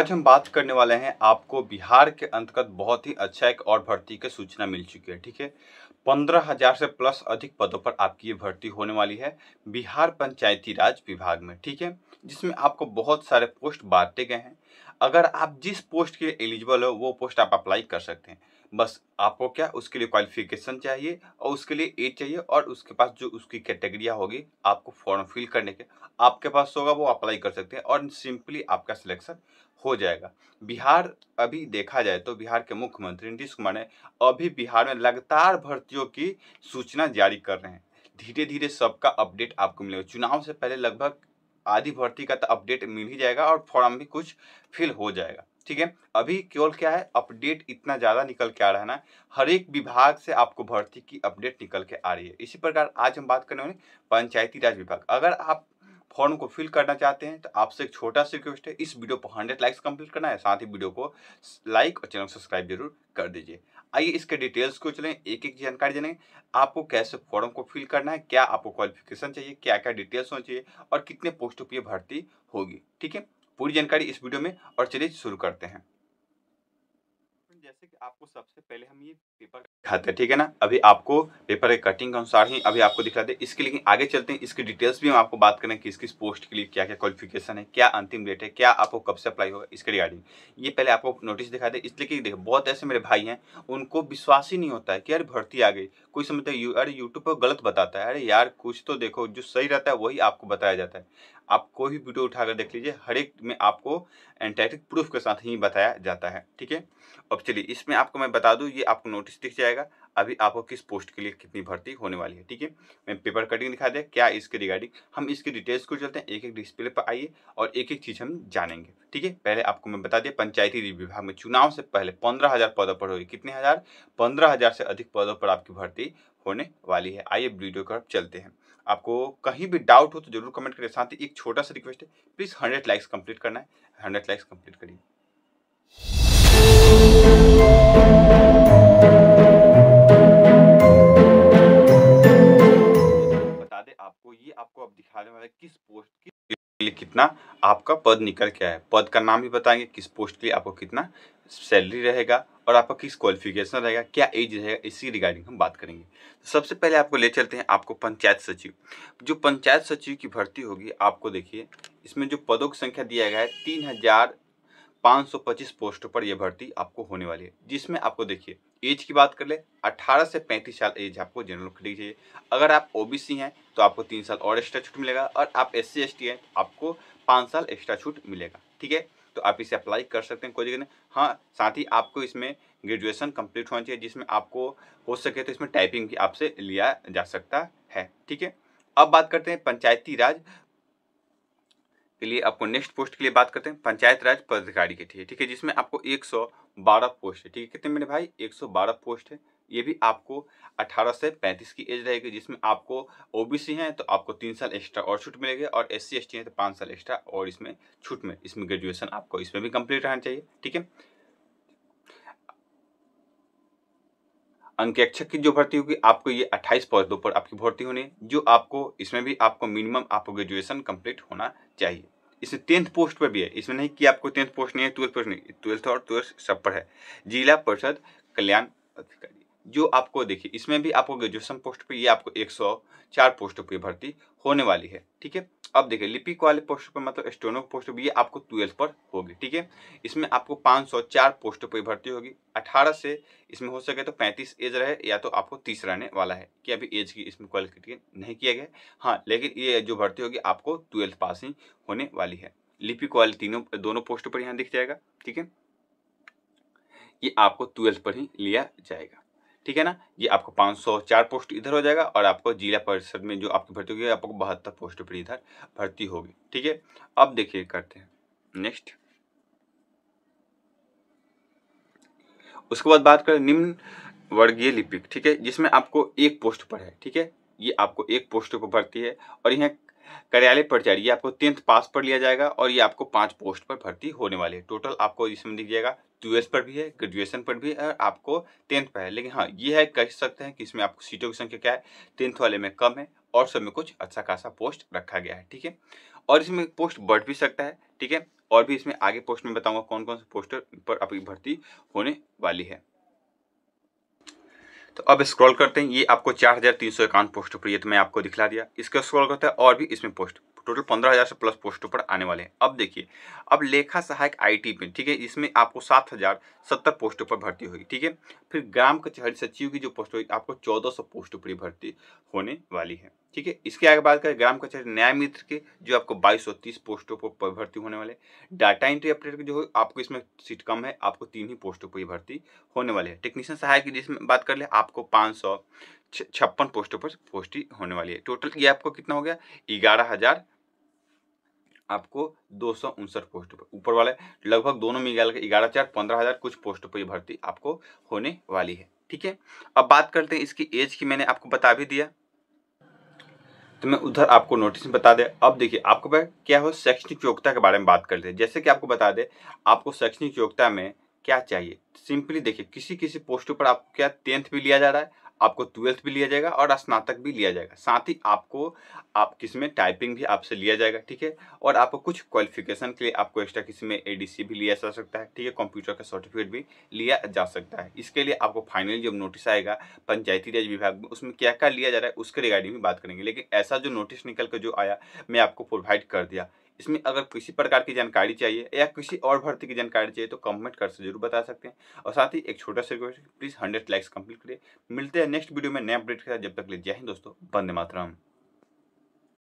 आज हम बात करने वाले हैं आपको बिहार के अंतर्गत बहुत ही अच्छा एक और भर्ती की सूचना मिल चुकी है ठीक है पंद्रह हजार से प्लस अधिक पदों पर आपकी ये भर्ती होने वाली है बिहार पंचायती राज विभाग में ठीक है जिसमें आपको बहुत सारे पोस्ट बांटे गए हैं अगर आप जिस पोस्ट के लिए एलिजिबल हो वो पोस्ट आप अप्लाई कर सकते हैं बस आपको क्या उसके लिए क्वालिफिकेशन चाहिए और उसके लिए एज चाहिए और उसके पास जो उसकी कैटेगरिया होगी आपको फॉर्म फिल करने के आपके पास होगा वो अप्लाई कर सकते हैं और सिंपली आपका सिलेक्शन हो जाएगा बिहार अभी देखा जाए तो बिहार के मुख्यमंत्री नीतीश कुमार ने अभी बिहार में लगातार भर्तियों की सूचना जारी कर रहे हैं धीरे धीरे सबका अपडेट आपको मिलेगा चुनाव से पहले लगभग आदि भर्ती का तो अपडेट मिल ही जाएगा और फॉर्म भी कुछ फिल हो जाएगा ठीक है अभी केवल क्या है अपडेट इतना ज़्यादा निकल के आ रहा है ना हर एक विभाग से आपको भर्ती की अपडेट निकल के आ रही है इसी प्रकार आज हम बात करने वाले पंचायती राज विभाग अगर आप फॉर्म को फिल करना चाहते हैं तो आपसे एक छोटा सा रिक्वेस्ट है इस वीडियो को हंड्रेड लाइक्स कंप्लीट करना है साथ ही वीडियो को लाइक और चैनल को सब्सक्राइब जरूर कर दीजिए आइए इसके डिटेल्स को चलें एक एक जानकारी जानें आपको कैसे फॉर्म को फिल करना है क्या आपको क्वालिफिकेशन चाहिए क्या क्या डिटेल्स होनी चाहिए और कितने पोस्टों पर भर्ती होगी ठीक है पूरी जानकारी इस वीडियो में और चलिए शुरू करते हैं जैसे कि आपको सबसे पहले हम ये पेपर खाते हैं ठीक है ना अभी आपको पेपर के कटिंग के अनुसार ही अभी आपको दिखा दे इसके लेकिन आगे चलते हैं इसकी डिटेल्स भी हम आपको बात करें किस किस पोस्ट के लिए क्या क्या क्वालिफिकेशन है क्या अंतिम डेट है क्या आपको कब से अप्लाई होगा इसके रिगार्डिंग ये पहले आपको नोटिस दिखा दे इसलिए कि देखो बहुत ऐसे मेरे भाई हैं उनको विश्वास ही नहीं होता है कि यार भर्ती आ गई कोई समझते यू, अरे यूट्यूब पर गलत बताता है अरे यार कुछ तो देखो जो सही रहता है वही आपको बताया जाता है आप कोई भी वीडियो उठाकर देख लीजिए हर एक में आपको एंटाइटिक प्रूफ के साथ ही बताया जाता है ठीक है अब चलिए इसमें आपको मैं बता दूँ ये आपको नोटिस दिख जाएगा अभी आपको किस पोस्ट के लिए कितनी भर्ती होने वाली है ठीक है मैं पेपर कटिंग दिखा दिया क्या इसके रिगार्डिंग हम इसके डिटेल्स को चलते हैं एक एक डिस्प्ले पर आइए और एक एक चीज़ हम जानेंगे ठीक है पहले आपको मैं बता दिया पंचायती विभाग में चुनाव से पहले पंद्रह हज़ार पदों पर होगी कितने हज़ार पंद्रह हज़ार से अधिक पदों पर आपकी भर्ती होने वाली है आइए वीडियो कर चलते हैं आपको कहीं भी डाउट हो तो जरूर कमेंट करिए साथ ही एक छोटा सा रिक्वेस्ट है प्लीज़ हंड्रेड लाइक्स कंप्लीट करना है हंड्रेड लाइक्स कंप्लीट करिए बता दे आपको ये आपको अब दिखाने वाला किस पोस्ट के लिए कितना आपका पद निकल के आया पद का नाम भी बताएंगे किस पोस्ट के लिए आपको कितना सैलरी रहेगा और आपका किस क्वालिफिकेशन रहेगा क्या एज रहेगा इसी रिगार्डिंग हम बात करेंगे तो सबसे पहले आपको ले चलते हैं आपको पंचायत सचिव जो पंचायत सचिव की भर्ती होगी आपको देखिए इसमें जो पदों की संख्या दिया गया है तीन हज़ार पाँच सौ पच्चीस पोस्टों पर यह भर्ती आपको होने वाली है जिसमें आपको देखिए एज की बात कर ले अठारह से पैंतीस साल एज आपको जनरल खड़ी चाहिए अगर आप ओ हैं तो आपको तीन साल और एक्स्ट्रा छूट मिलेगा और आप एस सी हैं तो आपको पाँच साल एक्स्ट्रा छूट मिलेगा ठीक है तो आप इसे अप्लाई कर सकते हैं कोई दिक्कत नहीं हाँ साथ ही आपको इसमें ग्रेजुएशन कंप्लीट होना चाहिए जिसमें आपको हो सके तो इसमें टाइपिंग भी आपसे लिया जा सकता है ठीक है अब बात करते हैं पंचायती राज के लिए आपको नेक्स्ट पोस्ट के लिए बात करते हैं पंचायत राज पदाधिकारी के ठीक है ठीक है जिसमें आपको बारह पोस्ट है ठीक है कितने मेरे भाई बारह पोस्ट है ये भी आपको 18 से 35 की एज रहेगी जिसमें आपको ओबीसी हैं तो आपको तीन साल एक्स्ट्रा और छूट मिलेगी और एस सी हैं तो पाँच साल एक्स्ट्रा और इसमें छूट में इसमें ग्रेजुएशन आपको इसमें भी कंप्लीट रहना चाहिए ठीक है अंकेक्षक की जो भर्ती होगी आपको ये 28 पौधों पर आपकी भर्ती होनी है जो आपको इसमें भी आपको मिनिमम आपको ग्रेजुएशन कंप्लीट होना चाहिए इसमें टेंथ पोस्ट पर भी है इसमें नहीं कि आपको टेंथ पोस्ट नहीं है ट्वेल्थ पोस्ट नहीं ट्वेल्थ और ट्वेल्थ सब पर है जिला परिषद कल्याण अधिकारी जो आपको देखिए इसमें भी आपको ग्रेजुएशन पोस्ट पे ये आपको 104 पोस्टों पे भर्ती होने वाली है ठीक है अब देखिए लिपिक वाले पोस्ट पर मतलब स्टोनो पोस्ट भी ये आपको ट्वेल्थ पर होगी ठीक है इसमें आपको 504 पोस्टों पर भर्ती होगी 18 से इसमें हो सके तो 35 एज रहे या तो आपको 30 रहने वाला है कि अभी एज की इसमें क्वालिफिकेशन नहीं किया गया हाँ लेकिन ये जो भर्ती होगी आपको ट्वेल्थ पास ही होने वाली है लिपिक वाले तीनों दोनों पोस्ट पर यहाँ दिख जाएगा ठीक है ये आपको ट्वेल्थ पर ही लिया जाएगा ठीक है ना ये आपको 504 पोस्ट इधर हो जाएगा और आपको जिला परिषद में जो आपकी भर्ती होगी आपको बहत्तर पोस्ट पर इधर भर्ती होगी ठीक है अब देखिए करते हैं नेक्स्ट उसके बाद बात करें निम्न वर्गीय लिपिक ठीक है जिसमें आपको एक पोस्ट पर है ठीक है ये आपको एक पोस्ट पर भर्ती है और यहाँ कार्यालय परिचारी ये आपको टेंथ पास पर लिया जाएगा और ये आपको पाँच पोस्ट पर भर्ती होने वाली है टोटल आपको इसमें दीजिएगा यूएस पर भी है ग्रेजुएशन पर भी है और आपको टेंथ पर है लेकिन हाँ ये है कह सकते हैं कि इसमें आपको सीटों की संख्या क्या है टेंथ वाले में कम है और सब में कुछ अच्छा खासा पोस्ट रखा गया है ठीक है और इसमें पोस्ट बढ़ भी सकता है ठीक है और भी इसमें आगे पोस्ट में बताऊंगा कौन कौन से पोस्ट पर आपकी भर्ती होने वाली है तो अब स्क्रॉल करते हैं ये आपको चार हज़ार तीन सौ इक्यावन पोस्ट तो मैं आपको दिखला दिया इसका स्क्रॉल करते हैं और भी इसमें पोस्ट टोटल पंद्रह हज़ार से प्लस पोस्टों पर आने वाले हैं अब देखिए अब लेखा सहायक आईटी में ठीक है इसमें आपको सात हज़ार सत्तर पोस्टों पर भर्ती होगी ठीक है फिर ग्राम कचहरी सचिव की जो पोस्ट होगी आपको चौदह सौ पोस्टों पर भर्ती होने वाली है ठीक है इसके आगे बात करें ग्राम कचहरी न्याय मित्र के जो आपको तीस पोस्टों पर भर्ती होने वाले डाटा एंट्री ऑपरेटर के जो आपको इसमें सीट कम है आपको तीन ही पोस्टों पर भर्ती होने वाले है टेक्नीशियन सहायक की जिसमें बात कर ले आपको सौ छप्पन पोस्टों पर पोस्टी होने वाली है टोटल ये आपको कितना हो गया ग्यारह हज़ार आपको दो सौ उनसठ पोस्ट पर ऊपर वाले लगभग दोनों में निकाल ग्यारह हजार पंद्रह हज़ार कुछ पोस्ट पर भर्ती आपको होने वाली है ठीक है अब बात करते हैं इसकी एज की मैंने आपको बता भी दिया तो मैं उधर आपको नोटिस में बता दे अब देखिए आपको क्या हो शैक्षणिक योग्यता के बारे में बात करते हैं जैसे कि आपको बता दे आपको शैक्षणिक योग्यता में क्या चाहिए सिंपली देखिए किसी किसी पोस्टों पर आपको क्या टेंथ भी लिया जा रहा है आपको ट्वेल्थ भी लिया जाएगा और स्नातक भी लिया जाएगा साथ ही आपको आप किस में टाइपिंग भी आपसे लिया जाएगा ठीक है और आपको कुछ क्वालिफिकेशन के लिए आपको एक्स्ट्रा किसी में एडीसी भी लिया जा सकता है ठीक है कंप्यूटर का सर्टिफिकेट भी लिया जा सकता है इसके लिए आपको फाइनल जब नोटिस आएगा पंचायती राज विभाग में उसमें क्या क्या लिया जा रहा है उसके रिगार्डिंग भी बात करेंगे लेकिन ऐसा जो नोटिस निकल कर जो आया मैं आपको प्रोवाइड कर दिया इसमें अगर किसी प्रकार की जानकारी चाहिए या किसी और भर्ती की जानकारी चाहिए तो कमेंट कर से जरूर बता सकते हैं और साथ ही एक छोटा सा request please hundred likes complete करिए मिलते हैं नेक्स्ट वीडियो में नए अपडेट के साथ जब तक ले जय हिंद दोस्तों बंदे मातरम